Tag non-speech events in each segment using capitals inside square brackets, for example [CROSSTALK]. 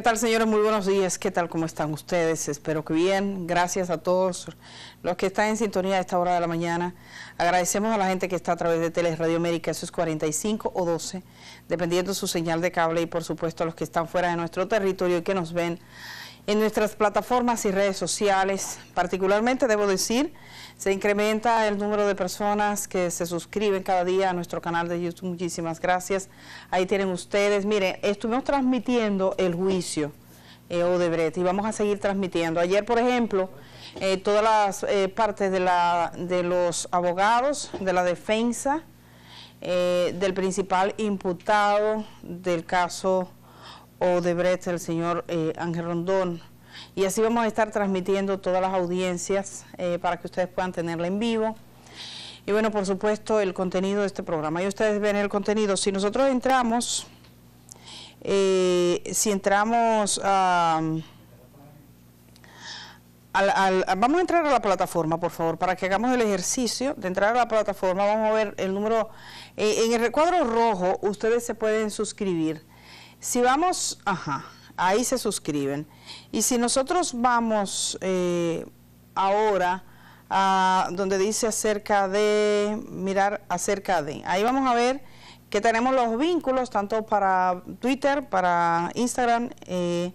¿Qué tal, señores? Muy buenos días. ¿Qué tal? ¿Cómo están ustedes? Espero que bien. Gracias a todos los que están en sintonía a esta hora de la mañana. Agradecemos a la gente que está a través de Radio América, eso es 45 o 12, dependiendo su señal de cable y, por supuesto, a los que están fuera de nuestro territorio y que nos ven en nuestras plataformas y redes sociales. Particularmente, debo decir, se incrementa el número de personas que se suscriben cada día a nuestro canal de YouTube. Muchísimas gracias. Ahí tienen ustedes. Miren, estuvimos transmitiendo el juicio eh, Odebrecht y vamos a seguir transmitiendo. Ayer, por ejemplo, eh, todas las eh, partes de, la, de los abogados, de la defensa, del principal imputado del caso o de Brett el señor eh, Ángel Rondón. Y así vamos a estar transmitiendo todas las audiencias eh, para que ustedes puedan tenerla en vivo. Y bueno, por supuesto, el contenido de este programa. Y ustedes ven el contenido. Si nosotros entramos, eh, si entramos a... Al, vamos a entrar a la plataforma, por favor, para que hagamos el ejercicio de entrar a la plataforma. Vamos a ver el número. en el recuadro rojo, ustedes se pueden suscribir. Si vamos, ajá, ahí se suscriben. Y si nosotros vamos eh, ahora a donde dice acerca de, mirar acerca de, ahí vamos a ver que tenemos los vínculos tanto para Twitter, para Instagram, eh,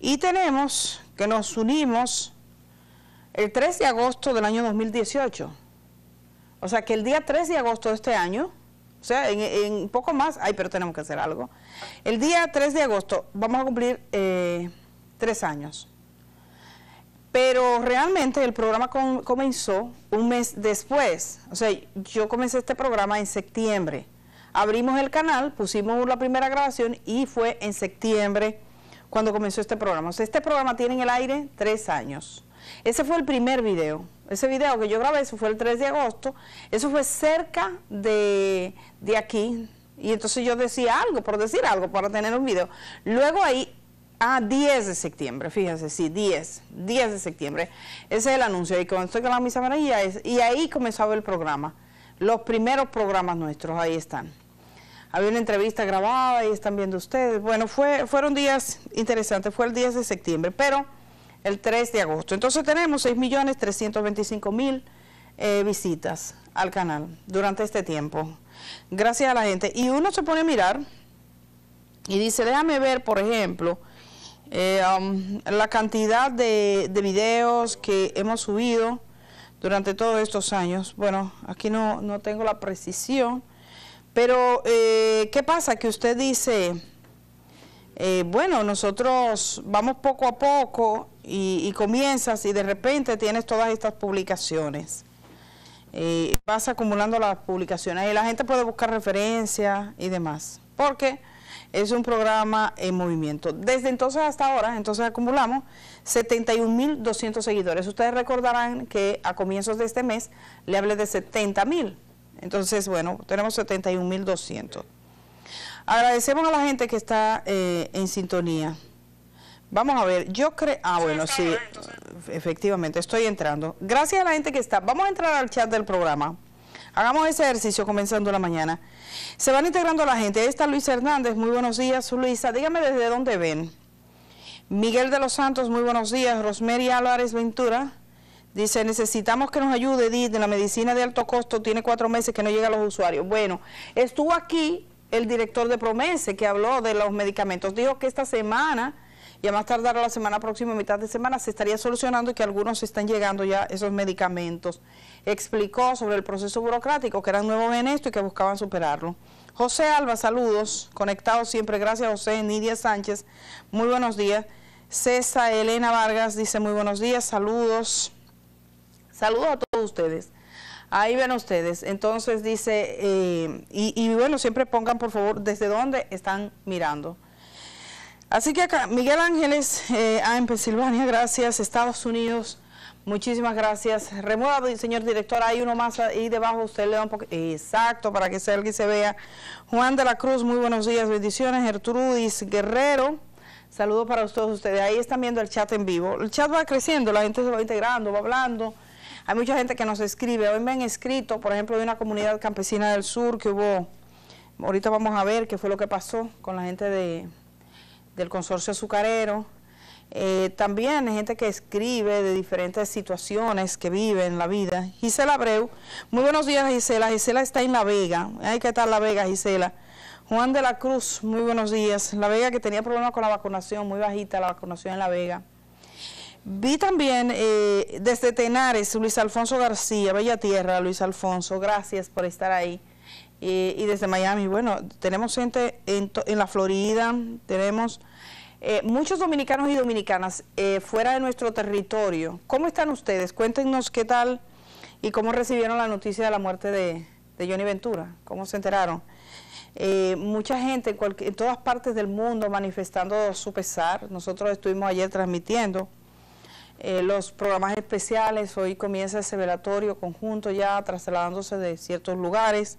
y tenemos que nos unimos el 3 de agosto del año 2018. O sea que el día 3 de agosto de este año, o sea, en, en poco más, ay, pero tenemos que hacer algo. El día 3 de agosto vamos a cumplir eh, tres años. Pero realmente el programa comenzó un mes después. O sea, yo comencé este programa en septiembre. Abrimos el canal, pusimos la primera grabación y fue en septiembre cuando comenzó este programa. O sea, este programa tiene en el aire tres años. Ese fue el primer video. Ese video que yo grabé, eso fue el 3 de agosto. Eso fue cerca de, de aquí, y entonces yo decía algo, por decir algo, para tener un video. Luego ahí, a ah, 10 de septiembre, fíjense, sí, 10, 10 de septiembre. Ese es el anuncio. Y estoy con la misa amarilla y ahí comenzaba el programa. Los primeros programas nuestros, ahí están. Había una entrevista grabada, ahí están viendo ustedes. Bueno, fue, fueron días interesantes, fue el 10 de septiembre, pero el 3 de agosto. Entonces tenemos 6.325.000 eh, visitas al canal durante este tiempo gracias a la gente. Y uno se pone a mirar y dice, déjame ver, por ejemplo, eh, um, la cantidad de, videos que hemos subido durante todos estos años. Bueno, aquí no, tengo la precisión, pero eh, ¿qué pasa? Que usted dice, eh, bueno, nosotros vamos poco a poco y comienzas y de repente tienes todas estas publicaciones eh, vas acumulando las publicaciones y la gente puede buscar referencias y demás, porque es un programa en movimiento. Desde entonces hasta ahora, entonces acumulamos 71.200 seguidores. Ustedes recordarán que a comienzos de este mes le hablé de 70.000. Entonces, bueno, tenemos 71.200. Agradecemos a la gente que está eh, en sintonía. Vamos a ver, yo creo... Ah, bueno, sí, efectivamente, estoy entrando. Gracias a la gente que está. Vamos a entrar al chat del programa. Hagamos ese ejercicio comenzando la mañana. Se van integrando la gente. Ahí está Luis Hernández. Muy buenos días, Luisa. Dígame desde dónde ven. Miguel de los Santos, muy buenos días. Rosemary Álvarez Ventura. Dice, necesitamos que nos ayude, Edith, de la medicina de alto costo, tiene cuatro meses que no llega a los usuarios. Bueno, estuvo aquí el director de Promese que habló de los medicamentos. Dijo que esta semana y a más tardar la semana próxima, mitad de semana, se estaría solucionando y que algunos están llegando ya esos medicamentos. Explicó sobre el proceso burocrático, que eran nuevos en esto y que buscaban superarlo. José Alba, saludos, conectados siempre, gracias José, Nidia Sánchez, muy buenos días. César Elena Vargas dice muy buenos días, saludos, saludos a todos ustedes. Ahí ven ustedes. Entonces dice, eh, y, bueno, siempre pongan por favor desde dónde están mirando. Así que acá, Miguel Ángeles, eh, en Pensilvania, gracias, Estados Unidos, muchísimas gracias. Remueva, señor director, hay uno más ahí debajo, usted le da un poquito exacto, para que sea alguien se vea. Juan de la Cruz, muy buenos días, bendiciones. Gertrudis Guerrero, saludos para todos ustedes. Ahí están viendo el chat en vivo. El chat va creciendo, la gente se va integrando, va hablando. Hay mucha gente que nos escribe. Hoy me han escrito, por ejemplo, de una comunidad campesina del sur que hubo, ahorita vamos a ver qué fue lo que pasó con la gente de del consorcio azucarero, eh, también hay gente que escribe de diferentes situaciones que vive en la vida. Gisela Abreu, muy buenos días Gisela, Gisela está en La Vega, hay que estar La Vega Gisela. Juan de la Cruz, muy buenos días. La Vega que tenía problemas con la vacunación, muy bajita la vacunación en La Vega. Vi también eh, desde Tenares, Luis Alfonso García, Bella Tierra, Luis Alfonso, gracias por estar ahí. Eh, y, desde Miami. Bueno, tenemos gente en, la Florida, tenemos eh, muchos dominicanos y dominicanas eh, fuera de nuestro territorio. ¿Cómo están ustedes? Cuéntenos qué tal y cómo recibieron la noticia de la muerte de, Johnny Ventura, cómo se enteraron. mucha gente en, en, todas partes del mundo manifestando su pesar. Nosotros estuvimos ayer transmitiendo los programas especiales. Hoy comienza ese velatorio conjunto ya trasladándose de ciertos lugares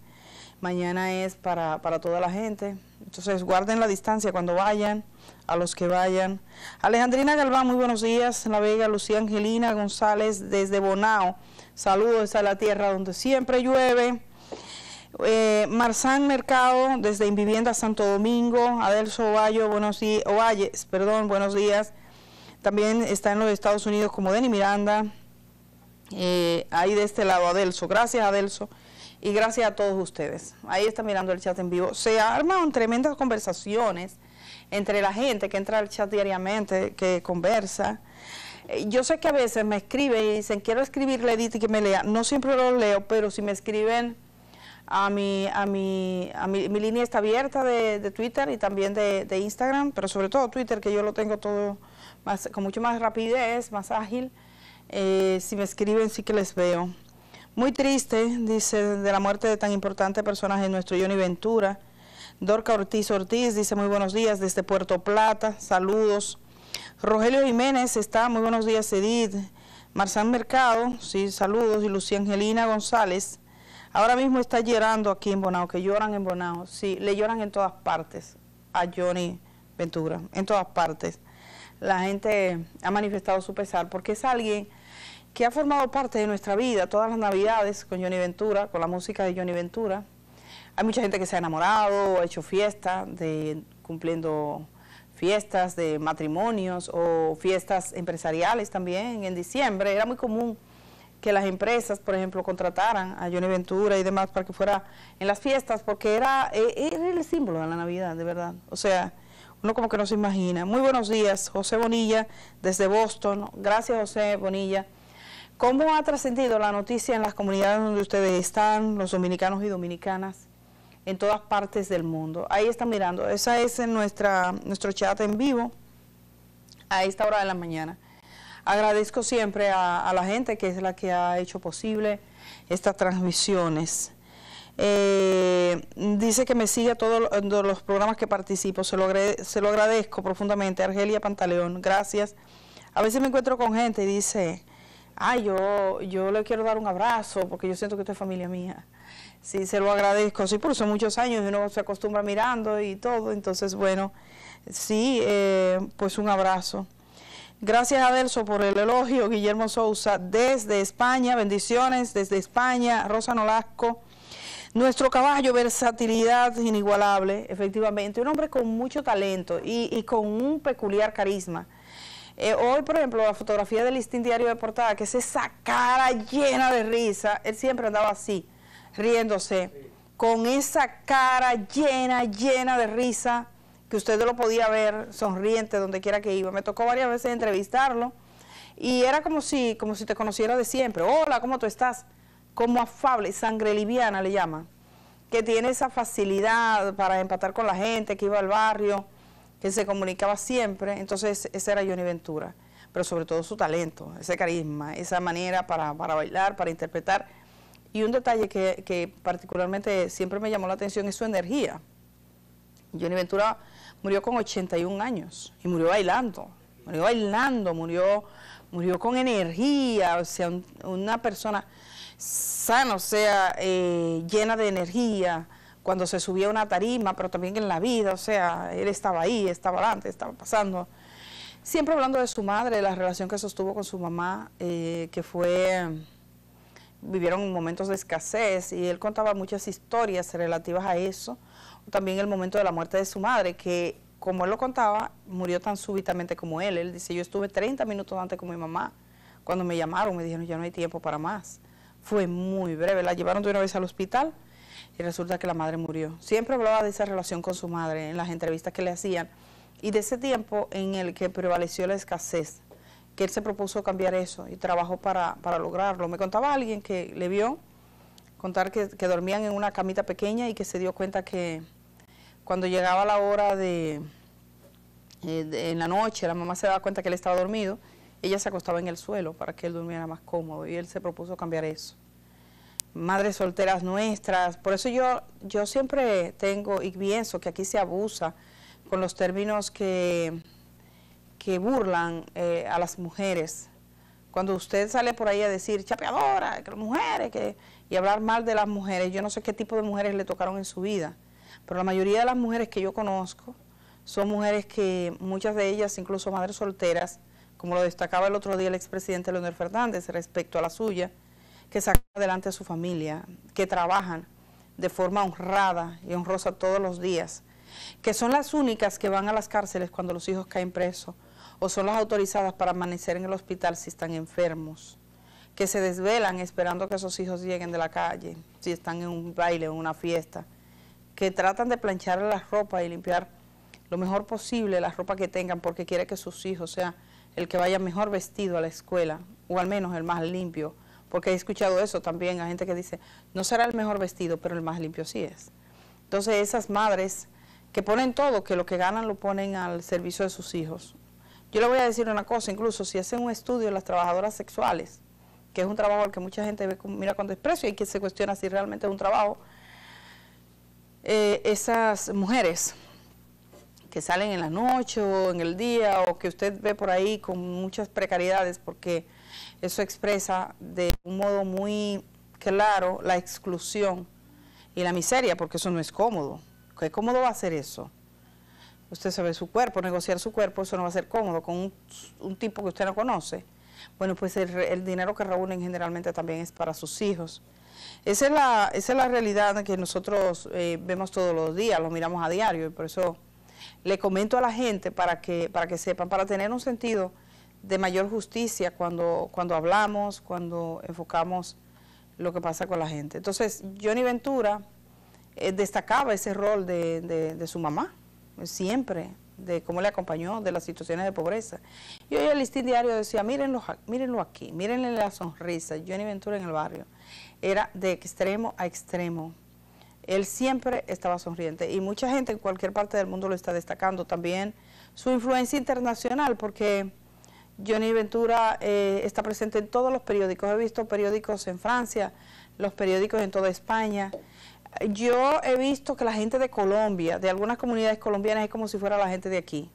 mañana es para, toda la gente. Entonces guarden la distancia cuando vayan, a los que vayan. Alejandrina Galván, muy buenos días. La Vega, Lucía Angelina González desde Bonao. Saludos a la tierra donde siempre llueve. Eh, Marzán Mercado desde Invivienda Santo Domingo. Adelso Ovallo, buenos días. Ovalles, perdón, buenos días. También está en los Estados Unidos como Denny Miranda. Eh, ahí de este lado, Adelso. Gracias, Adelso y gracias a todos ustedes. Ahí está mirando el chat en vivo. Se arman tremendas conversaciones entre la gente que entra al chat diariamente, que conversa. Eh, yo sé que a veces me escriben y dicen, quiero escribirle Edith y que me lea. No siempre lo leo, pero si me escriben a mi, a mi, a mi, mi línea está abierta de, Twitter y también de, Instagram, pero sobre todo Twitter, que yo lo tengo todo más, con mucho más rapidez, más ágil. Eh, si me escriben sí que les veo. Muy triste, dice, de la muerte de tan importante personaje nuestro Johnny Ventura. Dorca Ortiz Ortiz dice muy buenos días desde Puerto Plata, saludos. Rogelio Jiménez está, muy buenos días Edith. Marzán Mercado, sí, saludos. Y Lucía Angelina González. Ahora mismo está llorando aquí en Bonao, que lloran en Bonao. Sí, le lloran en todas partes a Johnny Ventura, en todas partes. La gente ha manifestado su pesar porque es alguien que ha formado parte de nuestra vida todas las navidades con Johnny Ventura, con la música de Johnny Ventura. Hay mucha gente que se ha enamorado, ha hecho fiestas, cumpliendo fiestas de matrimonios o fiestas empresariales también en diciembre. Era muy común que las empresas, por ejemplo, contrataran a Johnny Ventura y demás para que fuera en las fiestas, porque era, eh, era el símbolo de la Navidad, de verdad. O sea, uno como que no se imagina. Muy buenos días, José Bonilla, desde Boston. Gracias, José Bonilla. ¿Cómo ha trascendido la noticia en las comunidades donde ustedes están, los dominicanos y dominicanas, en todas partes del mundo? Ahí están mirando, esa es nuestra, nuestro chat en vivo a esta hora de la mañana. Agradezco siempre a, la gente que es la que ha hecho posible estas transmisiones. Eh, dice que me sigue a todos los programas que participo, se lo, se lo agradezco profundamente. Argelia Pantaleón, gracias. A veces me encuentro con gente y dice, ay, yo, yo le quiero dar un abrazo porque yo siento que usted es familia mía. Sí, se lo agradezco. Sí, por eso muchos años y uno se acostumbra mirando y todo. Entonces, bueno, sí, eh, pues un abrazo. Gracias Adelso, por el elogio, Guillermo Sousa, desde España, bendiciones desde España, Rosa Nolasco. Nuestro caballo, versatilidad inigualable, efectivamente, un hombre con mucho talento y con un peculiar carisma. Eh, hoy, por ejemplo, la fotografía del listín diario de portada, que es esa cara llena de risa, él siempre andaba así, riéndose, con esa cara llena, llena de risa, que usted lo podía ver sonriente donde quiera que iba. Me tocó varias veces entrevistarlo y era como si, como si te conociera de siempre. Hola, ¿cómo tú estás? Como afable, sangre liviana le llama, que tiene esa facilidad para empatar con la gente, que iba al barrio que se comunicaba siempre, entonces ese era Johnny Ventura, pero sobre todo su talento, ese carisma, esa manera para, bailar, para interpretar. Y un detalle que, particularmente siempre me llamó la atención es su energía. Johnny Ventura murió con 81 años y murió bailando, murió bailando, murió, murió con energía, o sea, una persona sana, o sea, eh, llena de energía, cuando se subía a una tarima, pero también en la vida, o sea, él estaba ahí, estaba adelante, estaba pasando. Siempre hablando de su madre, de la relación que sostuvo con su mamá, eh, que fue, vivieron momentos de escasez y él contaba muchas historias relativas a eso. También el momento de la muerte de su madre, que como él lo contaba, murió tan súbitamente como él. Él dice, yo estuve 30 minutos antes con mi mamá. Cuando me llamaron, me dijeron, ya no hay tiempo para más. Fue muy breve, la llevaron de una vez al hospital y resulta que la madre murió. Siempre hablaba de esa relación con su madre en las entrevistas que le hacían y de ese tiempo en el que prevaleció la escasez, que él se propuso cambiar eso y trabajó para, lograrlo. Me contaba alguien que le vio contar que, dormían en una camita pequeña y que se dio cuenta que cuando llegaba la hora de, eh, de, en la noche, la mamá se daba cuenta que él estaba dormido, ella se acostaba en el suelo para que él durmiera más cómodo y él se propuso cambiar eso madres solteras nuestras. Por eso yo, yo siempre tengo y pienso que aquí se abusa con los términos que, que burlan eh, a las mujeres. Cuando usted sale por ahí a decir chapeadora, que las mujeres, que, y hablar mal de las mujeres, yo no sé qué tipo de mujeres le tocaron en su vida, pero la mayoría de las mujeres que yo conozco son mujeres que, muchas de ellas, incluso madres solteras, como lo destacaba el otro día el expresidente Leonel Fernández respecto a la suya, que sacan adelante a su familia, que trabajan de forma honrada y honrosa todos los días, que son las únicas que van a las cárceles cuando los hijos caen presos, o son las autorizadas para amanecer en el hospital si están enfermos, que se desvelan esperando que sus hijos lleguen de la calle, si están en un baile o en una fiesta, que tratan de planchar la ropa y limpiar lo mejor posible la ropa que tengan porque quiere que sus hijos sea el que vaya mejor vestido a la escuela, o al menos el más limpio, porque he escuchado eso también a gente que dice, no será el mejor vestido, pero el más limpio sí es. Entonces esas madres que ponen todo, que lo que ganan lo ponen al servicio de sus hijos. Yo le voy a decir una cosa, incluso si hacen un estudio las trabajadoras sexuales, que es un trabajo al que mucha gente ve, mira con desprecio y que se cuestiona si realmente es un trabajo, eh, esas mujeres que salen en la noche o en el día o que usted ve por ahí con muchas precariedades porque eso expresa de un modo muy claro la exclusión y la miseria, porque eso no es cómodo. ¿Qué cómodo va a ser eso? Usted sabe su cuerpo, negociar su cuerpo, eso no va a ser cómodo con un, tipo que usted no conoce. Bueno, pues el, el, dinero que reúnen generalmente también es para sus hijos. Esa es la, realidad que nosotros eh, vemos todos los días, lo miramos a diario y por eso le comento a la gente para que, para que sepan, para tener un sentido de mayor justicia cuando, cuando hablamos, cuando enfocamos lo que pasa con la gente. Entonces, Johnny Ventura eh, destacaba ese rol de, su mamá, eh, siempre, de cómo le acompañó, de las situaciones de pobreza. Y hoy el listín diario decía, mírenlo, mírenlo aquí, mírenle la sonrisa, Johnny Ventura en el barrio. Era de extremo a extremo. Él siempre estaba sonriente y mucha gente en cualquier parte del mundo lo está destacando. También su influencia internacional, porque Johnny Ventura eh, está presente en todos los periódicos. He visto periódicos en Francia, los periódicos en toda España. Yo he visto que la gente de Colombia, de algunas comunidades colombianas, es como si fuera la gente de aquí,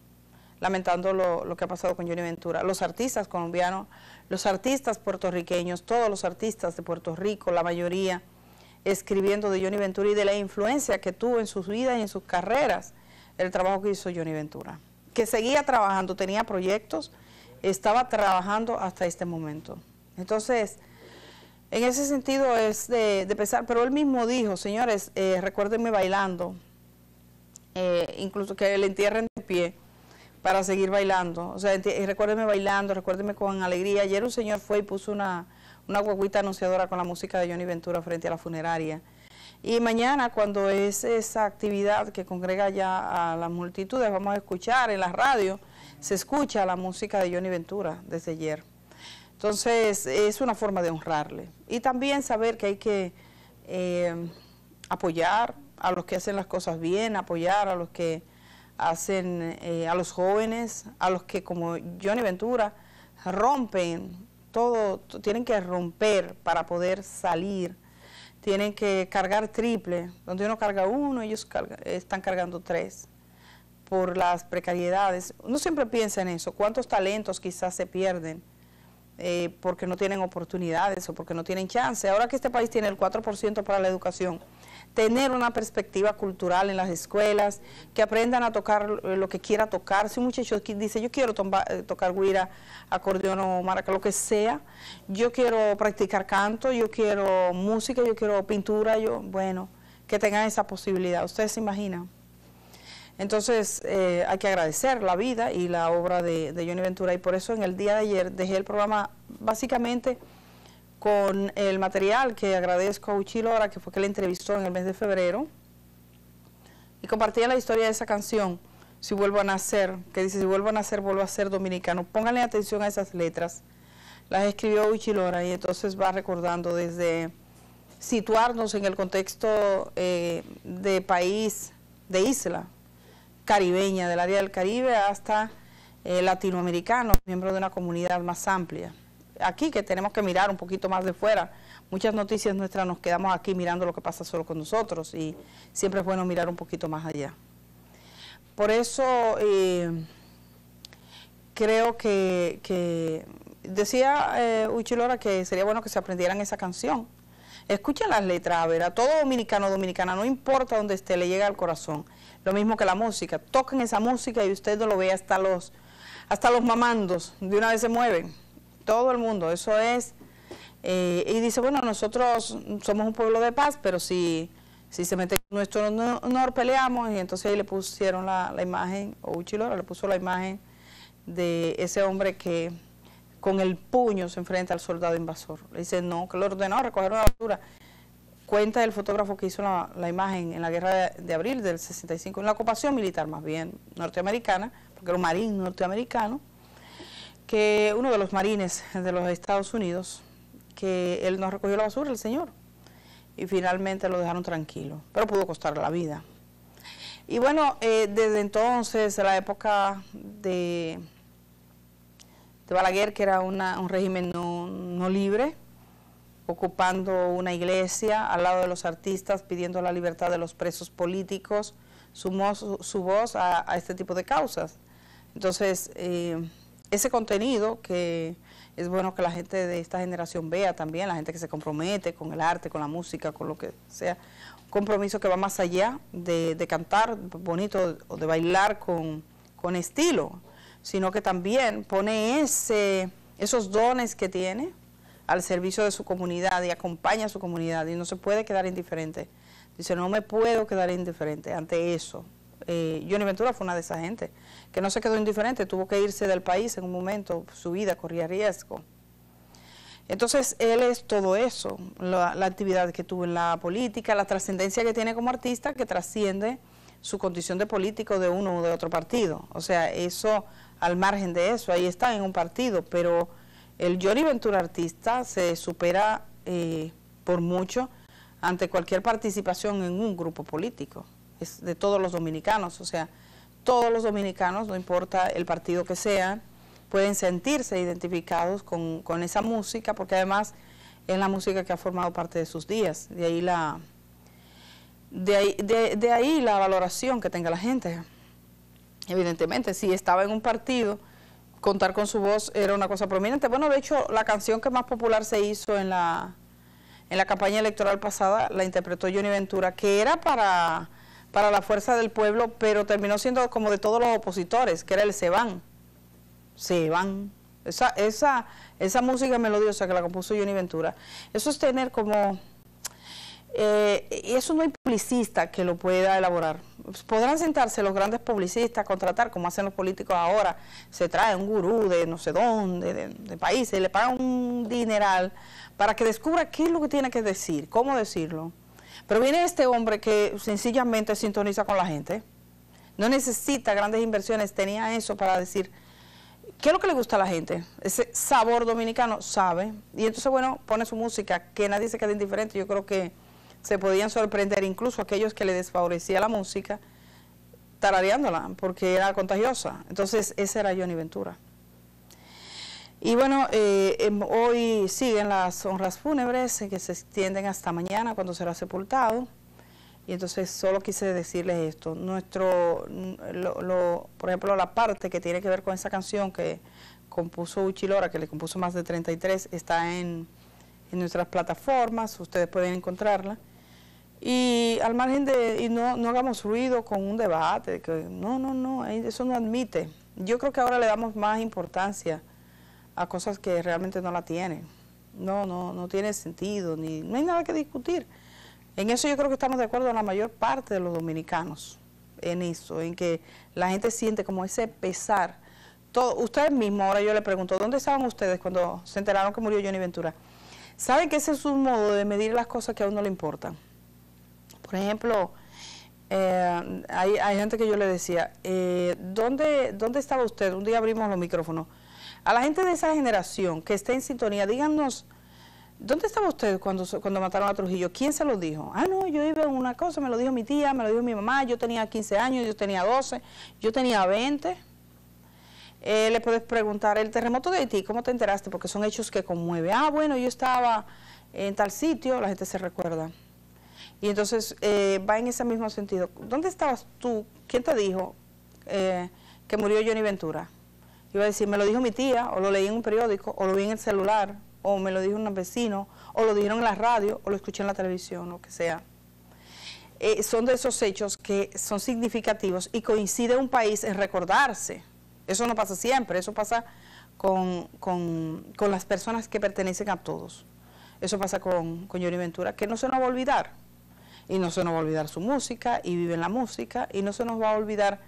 lamentando lo, lo que ha pasado con Johnny Ventura. Los artistas colombianos, los artistas puertorriqueños, todos los artistas de Puerto Rico, la mayoría, escribiendo de Johnny Ventura y de la influencia que tuvo en sus vidas y en sus carreras el trabajo que hizo Johnny Ventura. Que seguía trabajando, tenía proyectos, estaba trabajando hasta este momento. Entonces, en ese sentido es de, pesar, pero él mismo dijo, señores, eh, recuérdenme bailando, eh, incluso que le entierren de pie para seguir bailando. O sea, recuérdenme bailando, recuérdenme con alegría. Ayer un señor fue y puso una, una guaguita anunciadora con la música de Johnny Ventura frente a la funeraria. Y mañana, cuando es esa actividad que congrega ya a las multitudes, vamos a escuchar en la radio se escucha la música de Johnny Ventura desde ayer. Entonces, es una forma de honrarle. Y también saber que hay que eh, apoyar a los que hacen las cosas bien, apoyar a los que hacen, eh, a los jóvenes, a los que como Johnny Ventura rompen todo, tienen que romper para poder salir, tienen que cargar triple, donde uno carga uno, ellos están cargando tres por las precariedades, uno siempre piensa en eso, cuántos talentos quizás se pierden eh, porque no tienen oportunidades o porque no tienen chance. Ahora que este país tiene el 4% para la educación, tener una perspectiva cultural en las escuelas, que aprendan a tocar eh, lo que quiera tocar. Si un muchacho dice, yo quiero eh, tocar guira, acordeón o maraca, lo que sea, yo quiero practicar canto, yo quiero música, yo quiero pintura, yo, bueno, que tengan esa posibilidad. ¿Ustedes se imaginan? Entonces, eh, hay que agradecer la vida y la obra de, Johnny Ventura y por eso en el día de ayer dejé el programa básicamente con el material que agradezco a Uchilora que fue que le entrevistó en el mes de febrero, y compartía la historia de esa canción, Si vuelvo a nacer, que dice, si vuelvo a nacer, vuelvo a ser dominicano. Pónganle atención a esas letras. Las escribió Uchilora y entonces va recordando desde situarnos en el contexto eh, de país, de isla, caribeña, del área del Caribe hasta eh, latinoamericano, latinoamericanos, miembros de una comunidad más amplia. Aquí que tenemos que mirar un poquito más de fuera. Muchas noticias nuestras nos quedamos aquí mirando lo que pasa solo con nosotros y siempre es bueno mirar un poquito más allá. Por eso eh, creo que, decía eh, Uchilora que sería bueno que se aprendieran esa canción Escuchen las letras, a ver, a todo dominicano dominicana, no importa dónde esté, le llega al corazón. Lo mismo que la música, toquen esa música y usted no lo ve hasta los, hasta los mamandos, de una vez se mueven, todo el mundo, eso es. Eh, y dice, bueno, nosotros somos un pueblo de paz, pero si, si se mete nuestro honor, peleamos, y entonces ahí le pusieron la, la imagen, o Uchilora le puso la imagen de ese hombre que con el puño se enfrenta al soldado invasor. Le dice, no, que lo ordenó recoger una basura. Cuenta el fotógrafo que hizo la, imagen en la guerra de, abril del 65, en la ocupación militar más bien, norteamericana, porque era un marín norteamericano, que uno de los marines de los Estados Unidos, que él no recogió la basura, el señor, y finalmente lo dejaron tranquilo, pero pudo costar la vida. Y bueno, eh, desde entonces, la época de de este Balaguer, que era un régimen no, libre, ocupando una iglesia al lado de los artistas, pidiendo la libertad de los presos políticos, sumó su, voz a, este tipo de causas. Entonces, eh, ese contenido que es bueno que la gente de esta generación vea también, la gente que se compromete con el arte, con la música, con lo que sea, un compromiso que va más allá de, de cantar bonito o de bailar con, con estilo sino que también pone ese, esos dones que tiene al servicio de su comunidad y acompaña a su comunidad y no se puede quedar indiferente. Dice, no me puedo quedar indiferente ante eso. Eh, Johnny Ventura fue una de esa gente que no se quedó indiferente, tuvo que irse del país en un momento, su vida corría riesgo. Entonces, él es todo eso, la, la actividad que tuvo en la política, la trascendencia que tiene como artista, que trasciende su condición de político de uno o de otro partido. O sea, eso al margen de eso, ahí están en un partido, pero el Johnny Ventura Artista se supera eh, por mucho ante cualquier participación en un grupo político, es de todos los dominicanos, o sea, todos los dominicanos, no importa el partido que sea, pueden sentirse identificados con, con esa música, porque además es la música que ha formado parte de sus días, de ahí la, de ahí, de ahí la valoración que tenga la gente. Evidentemente, si estaba en un partido, contar con su voz era una cosa prominente. Bueno, de hecho, la canción que más popular se hizo en la, en la campaña electoral pasada la interpretó Johnny Ventura, que era para, para la fuerza del pueblo, pero terminó siendo como de todos los opositores, que era el Se van, se van. Esa, esa, esa música melodiosa que la compuso Johnny Ventura, eso es tener como... Eh, y eso no hay publicista que lo pueda elaborar. Pues, podrán sentarse los grandes publicistas a contratar, como hacen los políticos ahora, se trae un gurú de no sé dónde, de, de países, le pagan un dineral para que descubra qué es lo que tiene que decir, cómo decirlo. Pero viene este hombre que sencillamente sintoniza con la gente, no necesita grandes inversiones, tenía eso para decir, ¿qué es lo que le gusta a la gente? Ese sabor dominicano sabe, y entonces bueno, pone su música, que nadie se quede indiferente, yo creo que se podían sorprender incluso aquellos que le desfavorecía la música tarareándola porque era contagiosa. Entonces ese era Johnny Ventura. Y bueno, eh, em, hoy siguen las honras fúnebres eh, que se extienden hasta mañana cuando será sepultado. Y entonces solo quise decirles esto. Nuestro, mm, por ejemplo, la parte que tiene que ver con esa canción que compuso Uchilora, que le compuso más de 33, está en nuestras plataformas, ustedes pueden encontrarla y al margen de, y no, no hagamos ruido con un debate, que no, no, no, eso no admite. Yo creo que ahora le damos más importancia a cosas que realmente no la tienen. No, no, no tiene sentido, ni no hay nada que discutir. En eso yo creo que estamos de acuerdo la mayor parte de los dominicanos, en eso, en que la gente siente como ese pesar. Todo, ustedes mismos, ahora yo le pregunto, ¿dónde estaban ustedes cuando se enteraron que murió Johnny Ventura? ¿Saben que ese es un modo de medir las cosas que a uno le importan? Por ejemplo, eh, hay, hay, gente que yo le decía, eh, ¿dónde, ¿dónde estaba usted? Un día abrimos los micrófonos. A la gente de esa generación que esté en sintonía, díganos, ¿dónde estaba usted cuando, cuando mataron a Trujillo? ¿Quién se lo dijo? Ah, no, yo iba en una cosa, me lo dijo mi tía, me lo dijo mi mamá, yo tenía 15 años, yo tenía 12, yo tenía 20. Eh, le puedes preguntar, el terremoto de Haití, ¿cómo te enteraste? Porque son hechos que conmueven. Ah, bueno, yo estaba en tal sitio, la gente se recuerda. Y entonces eh, va en ese mismo sentido. ¿Dónde estabas tú? ¿Quién te dijo eh, que murió Johnny Ventura? Iba a decir, me lo dijo mi tía, o lo leí en un periódico, o lo vi en el celular, o me lo dijo un vecino, o lo dijeron en la radio, o lo escuché en la televisión, lo que sea. Eh, son de esos hechos que son significativos y coincide un país en recordarse. Eso no pasa siempre, eso pasa con, con, con las personas que pertenecen a todos. Eso pasa con, con Johnny Ventura, que no se nos va a olvidar y no se nos va a olvidar su música y vive en la música y no se nos va a olvidar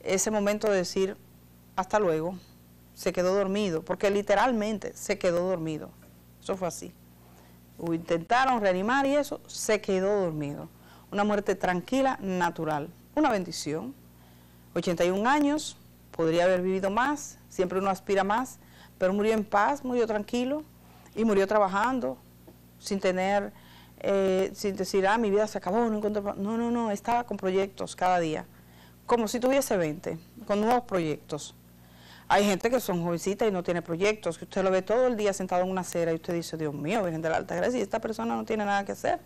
ese momento de decir hasta luego, se quedó dormido, porque literalmente se quedó dormido. Eso fue así. O intentaron reanimar y eso, se quedó dormido. Una muerte tranquila, natural. Una bendición. 81 años, podría haber vivido más, siempre uno aspira más, pero murió en paz, murió tranquilo y murió trabajando, sin tener eh, sin decir, ah, mi vida se acabó, no encuentro... No, no, no, estaba con proyectos cada día, como si tuviese 20, con nuevos proyectos. Hay gente que son jovencitas y no tiene proyectos, que usted lo ve todo el día sentado en una acera y usted dice, Dios mío, Virgen de la Alta Gracia, y esta persona no tiene nada que hacer,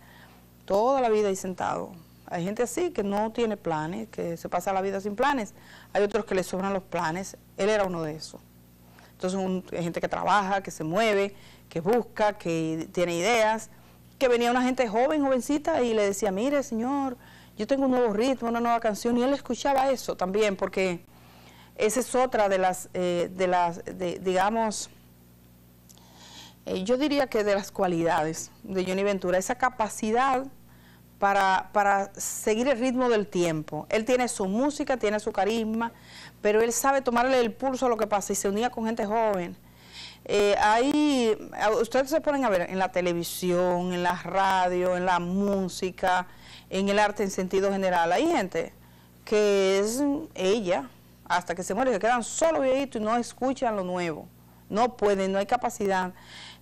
toda la vida ahí sentado. Hay gente así que no tiene planes, que se pasa la vida sin planes. Hay otros que le sobran los planes. Él era uno de esos. Entonces hay gente que trabaja, que se mueve, que busca, que tiene ideas que venía una gente joven, jovencita, y le decía, mire, señor, yo tengo un nuevo ritmo, una nueva canción, y él escuchaba eso también, porque esa es otra de las, eh, de las digamos, eh, yo diría que de las cualidades de Johnny Ventura, esa capacidad para, para, seguir el ritmo del tiempo. Él tiene su música, tiene su carisma, pero él sabe tomarle el pulso a lo que pasa y se unía con gente joven eh, ustedes se ponen a ver en la televisión, en la radio, en la música, en el arte en sentido general. Hay gente que es ella hasta que se muere, se quedan solo viejitos y no escuchan lo nuevo. No pueden, no hay capacidad.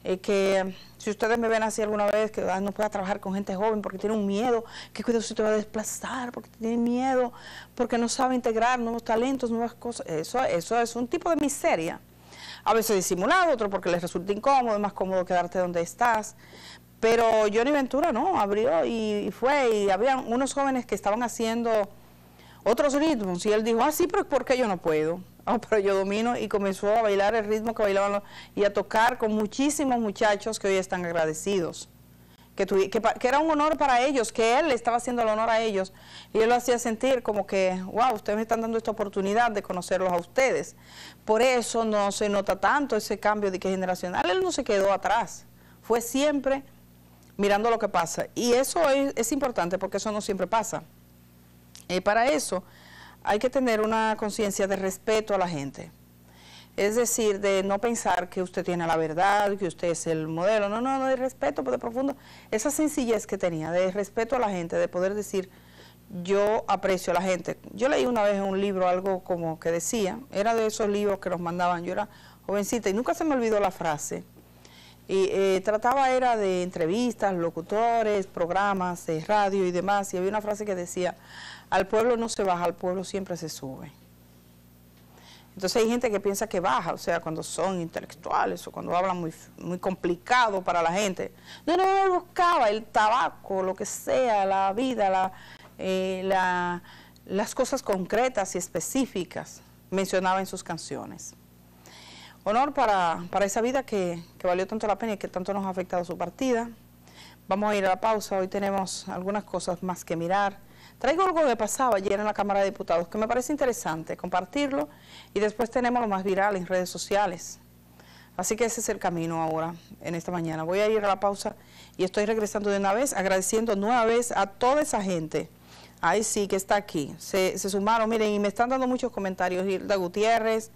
Eh, que si ustedes me ven así alguna vez, que no pueda trabajar con gente joven porque tiene un miedo, que cuidado si te va a desplazar, porque tiene miedo, porque no sabe integrar nuevos talentos, nuevas cosas. Eso, eso es un tipo de miseria a veces disimulado, otro porque les resulta incómodo, es más cómodo quedarte donde estás. Pero Johnny Ventura no, abrió y, fue, y había unos jóvenes que estaban haciendo otros ritmos, y él dijo, ah, sí, pero ¿por qué yo no puedo? [LAUGHS] Ah, pero yo domino, y comenzó a bailar el ritmo que bailaban y a tocar con muchísimos muchachos que hoy están agradecidos que, era un honor para ellos, que él le estaba haciendo el honor a ellos, y él lo hacía sentir como que, wow, ustedes me están dando esta oportunidad de conocerlos a ustedes. Por eso no se nota tanto ese cambio de que generacional, él no se quedó atrás, fue siempre mirando lo que pasa, y eso es importante porque eso no siempre pasa. Y eh, para eso hay que tener una conciencia de respeto a la gente. Es decir, de no pensar que usted tiene la verdad, que usted es el modelo. No, no, no, de respeto de profundo. Esa sencillez que tenía, de respeto a la gente, de poder decir, yo aprecio a la gente. Yo leí una vez un libro, algo como que decía, era de esos libros que nos mandaban, yo era jovencita y nunca se me olvidó la frase. Y eh, trataba era de entrevistas, locutores, programas de radio y demás, y había una frase que decía, al pueblo no se baja, al pueblo siempre se sube. Entonces hay gente que piensa que baja, o sea, cuando son intelectuales o cuando hablan muy, muy complicado para la gente. No, no, él buscaba el tabaco, lo que sea, la vida, eh, las cosas concretas y específicas mencionaba en sus canciones. Honor para, esa vida que, que valió tanto la pena y que tanto nos ha afectado su partida. Vamos a ir a la pausa, hoy tenemos algunas cosas más que mirar. Traigo algo que pasaba ayer en la Cámara de Diputados que me parece interesante compartirlo y después tenemos lo más viral en redes sociales. Así que ese es el camino ahora, en esta mañana. Voy a ir a la pausa y estoy regresando de una vez, agradeciendo nueva vez a toda esa gente. Ahí sí que está aquí. Se, sumaron, miren, y me están dando muchos comentarios. Hilda Gutiérrez.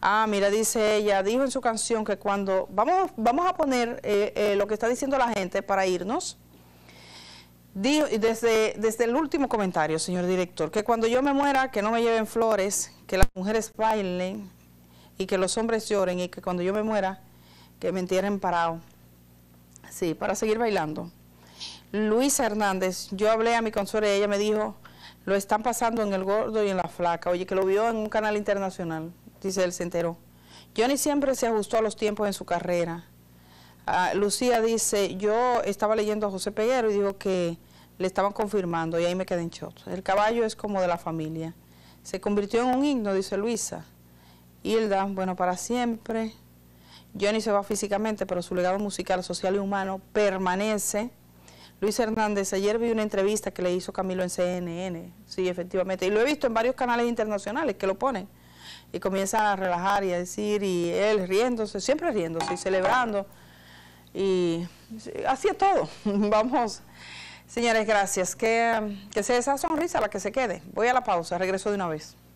Ah, mira, dice ella, dijo en su canción que cuando... Vamos, vamos a poner eh, eh, lo que está diciendo la gente para irnos. Dijo, desde, desde el último comentario, señor director, que cuando yo me muera, que no me lleven flores, que las mujeres bailen y que los hombres lloren y que cuando yo me muera, que me entierren parado. Sí, para seguir bailando. Luisa Hernández, yo hablé a mi consuelo y ella me dijo, lo están pasando en el gordo y en la flaca. Oye, que lo vio en un canal internacional, dice él, se enteró. Johnny siempre se ajustó a los tiempos en su carrera. Ah, Lucía dice, yo estaba leyendo a José Peguero y dijo que le estaban confirmando y ahí me quedé en shock. El caballo es como de la familia. Se convirtió en un himno, dice Luisa. Hilda, bueno, para siempre. Johnny se va físicamente, pero su legado musical, social y humano permanece. Luis Hernández, ayer vi una entrevista que le hizo Camilo en CNN, sí, efectivamente, y lo he visto en varios canales internacionales que lo ponen, y comienzan a relajar y a decir, y él riéndose, siempre riéndose y celebrando, y ...hacía todo, [LAUGHS] vamos Señores, gracias. Que, sea esa sonrisa la que se quede. Voy a la pausa, regreso de una vez.